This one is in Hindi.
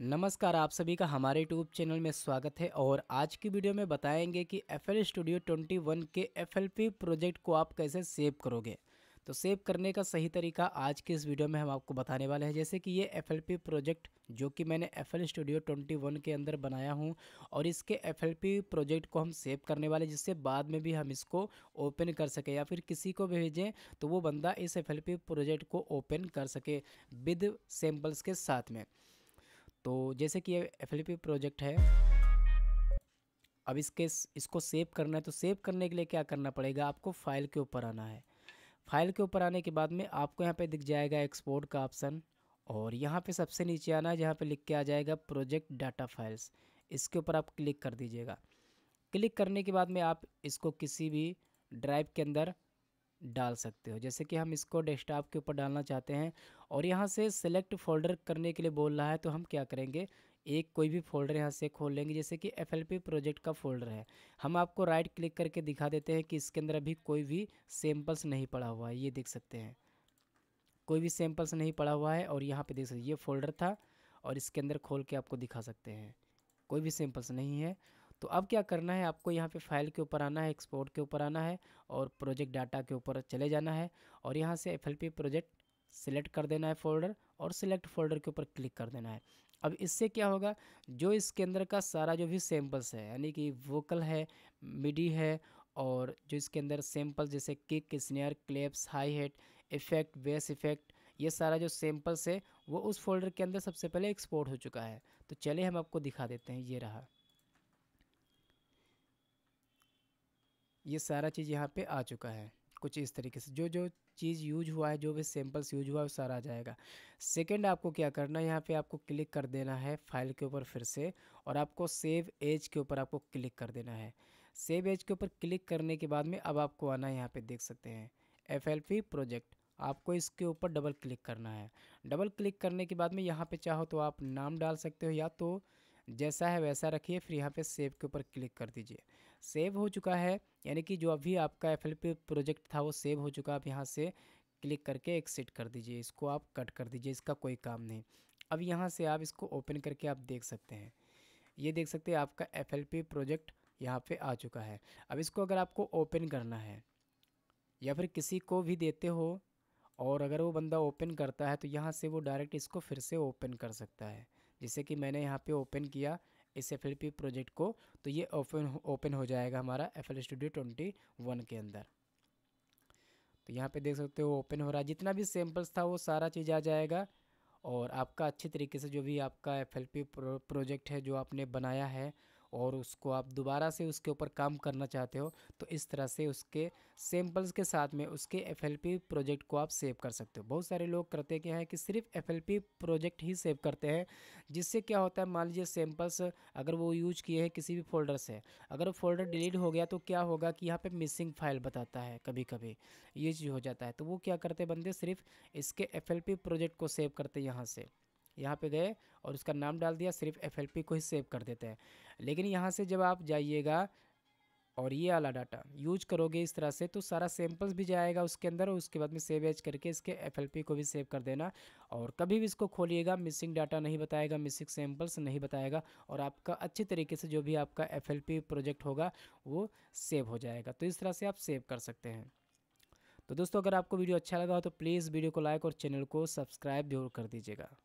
नमस्कार आप सभी का हमारे यूट्यूब चैनल में स्वागत है और आज की वीडियो में बताएंगे कि F L studio twenty one के एफ एल पी प्रोजेक्ट को आप कैसे सेव करोगे तो सेव करने का सही तरीका आज के इस वीडियो में हम आपको बताने वाले हैं जैसे कि ये एफ एल पी प्रोजेक्ट जो कि मैंने F L studio twenty one के अंदर बनाया हूँ और इसके एफ एल पी प्रोजेक्ट को हम सेव करने वाले जिससे बाद में भी हम इसको ओपन कर सकें या फिर किसी को भेजें तो वो बंदा इस एफ एल पी प्रोजेक्ट को ओपन कर सके विद सैम्पल्स के साथ में तो जैसे कि ये एफ प्रोजेक्ट है अब इसके इसको सेव करना है तो सेव करने के लिए क्या करना पड़ेगा आपको फाइल के ऊपर आना है फाइल के ऊपर आने के बाद में आपको यहाँ पे दिख जाएगा एक्सपोर्ट का ऑप्शन और यहाँ पे सबसे नीचे आना है जहाँ पे लिख के आ जाएगा प्रोजेक्ट डाटा फाइल्स इसके ऊपर आप क्लिक कर दीजिएगा क्लिक करने के बाद में आप इसको किसी भी ड्राइव के अंदर डाल सकते हो जैसे कि हम इसको डेस्कटॉप के ऊपर डालना चाहते हैं और यहाँ से सेलेक्ट फोल्डर करने के लिए बोल रहा है तो हम क्या करेंगे एक कोई भी फोल्डर यहाँ से खोल लेंगे जैसे कि एफ प्रोजेक्ट का फोल्डर है हम आपको राइट क्लिक करके दिखा देते हैं कि इसके अंदर अभी कोई भी सैम्पल्स नहीं पड़ा हुआ है ये देख सकते हैं कोई भी सैम्पल्स नहीं पड़ा हुआ है और यहाँ पे देख सकते ये फोल्डर था और इसके अंदर खोल के आपको दिखा सकते हैं कोई भी सैम्पल्स नहीं है तो अब क्या करना है आपको यहाँ पे फाइल के ऊपर आना है एक्सपोर्ट के ऊपर आना है और प्रोजेक्ट डाटा के ऊपर चले जाना है और यहाँ से एफ प्रोजेक्ट सिलेक्ट कर देना है फोल्डर और सिलेक्ट फोल्डर के ऊपर क्लिक कर देना है अब इससे क्या होगा जो इसके अंदर का सारा जो भी सैम्पल्स है यानी कि वोकल है मिडी है और जो इसके अंदर सैम्पल्स जैसे kick snare claps hi hat effect bass effect ये सारा जो सैम्पल्स है वो उस फोल्डर के अंदर सबसे पहले एक्सपोर्ट हो चुका है तो चलिए हम आपको दिखा देते हैं ये रहा ये सारा चीज़ यहाँ पे आ चुका है कुछ इस तरीके से जो जो चीज़ यूज हुआ है जो भी सैम्पल्स यूज हुआ है वो सारा आ जाएगा सेकंड आपको क्या करना है यहाँ पे आपको क्लिक कर देना है फाइल के ऊपर फिर से और आपको सेव एज के ऊपर आपको क्लिक कर देना है सेव एज के ऊपर क्लिक करने के बाद में अब आपको आना है यहाँ पर देख सकते हैं एफ प्रोजेक्ट आपको इसके ऊपर डबल क्लिक करना है डबल क्लिक करने के बाद में यहाँ पे चाहो तो आप नाम डाल सकते हो या तो जैसा है वैसा रखिए फिर यहाँ पे सेव के ऊपर क्लिक कर दीजिए सेव हो चुका है यानी कि जो अभी आपका एफ प्रोजेक्ट था वो सेव हो चुका आप यहाँ से क्लिक करके एक्सिट कर दीजिए इसको आप कट कर दीजिए इसका कोई काम नहीं अब यहाँ से आप इसको ओपन करके आप देख सकते हैं ये देख सकते हैं आपका एफ प्रोजेक्ट यहाँ पे आ चुका है अब इसको अगर आपको ओपन करना है या फिर किसी को भी देते हो और अगर वो बंदा ओपन करता है तो यहाँ से वो डायरेक्ट इसको फिर से ओपन कर सकता है जैसे कि मैंने यहाँ पे ओपन किया इस एफ प्रोजेक्ट को तो ये ओपन ओपन हो जाएगा हमारा एफ स्टूडियो ट्वेंटी वन के अंदर तो यहाँ पे देख सकते हो ओपन हो रहा है जितना भी सैम्पल्स था वो सारा चीज़ आ जाएगा और आपका अच्छे तरीके से जो भी आपका एफ प्रोजेक्ट है जो आपने बनाया है और उसको आप दोबारा से उसके ऊपर काम करना चाहते हो तो इस तरह से उसके सैम्पल्स के साथ में उसके एफ प्रोजेक्ट को आप सेव कर सकते हो बहुत सारे लोग करते क्या है कि सिर्फ एफ प्रोजेक्ट ही सेव करते हैं जिससे क्या होता है मान लीजिए सैम्पल्स अगर वो यूज किए हैं किसी भी फोल्डर से अगर फोल्डर डिलीट हो गया तो क्या होगा कि यहाँ पर मिसिंग फाइल बताता है कभी कभी ये चीज़ हो जाता है तो वो क्या करते बंदे सिर्फ इसके एफ प्रोजेक्ट को सेव करते यहाँ से यहाँ पे गए और उसका नाम डाल दिया सिर्फ एफ को ही सेव कर देते हैं लेकिन यहाँ से जब आप जाइएगा और ये वाला डाटा यूज करोगे इस तरह से तो सारा सैम्पल्स भी जाएगा उसके अंदर और उसके बाद में सेव एज करके इसके एफएलपी को भी सेव कर देना और कभी भी इसको खोलिएगा मिसिंग डाटा नहीं बताएगा मिसिंग सैम्पल्स नहीं बताएगा और आपका अच्छे तरीके से जो भी आपका एफएलपी प्रोजेक्ट होगा वो सेव हो जाएगा तो इस तरह से आप सेव कर सकते हैं तो दोस्तों अगर आपको वीडियो अच्छा लगा हो तो प्लीज़ वीडियो को लाइक और चैनल को सब्सक्राइब जरूर कर दीजिएगा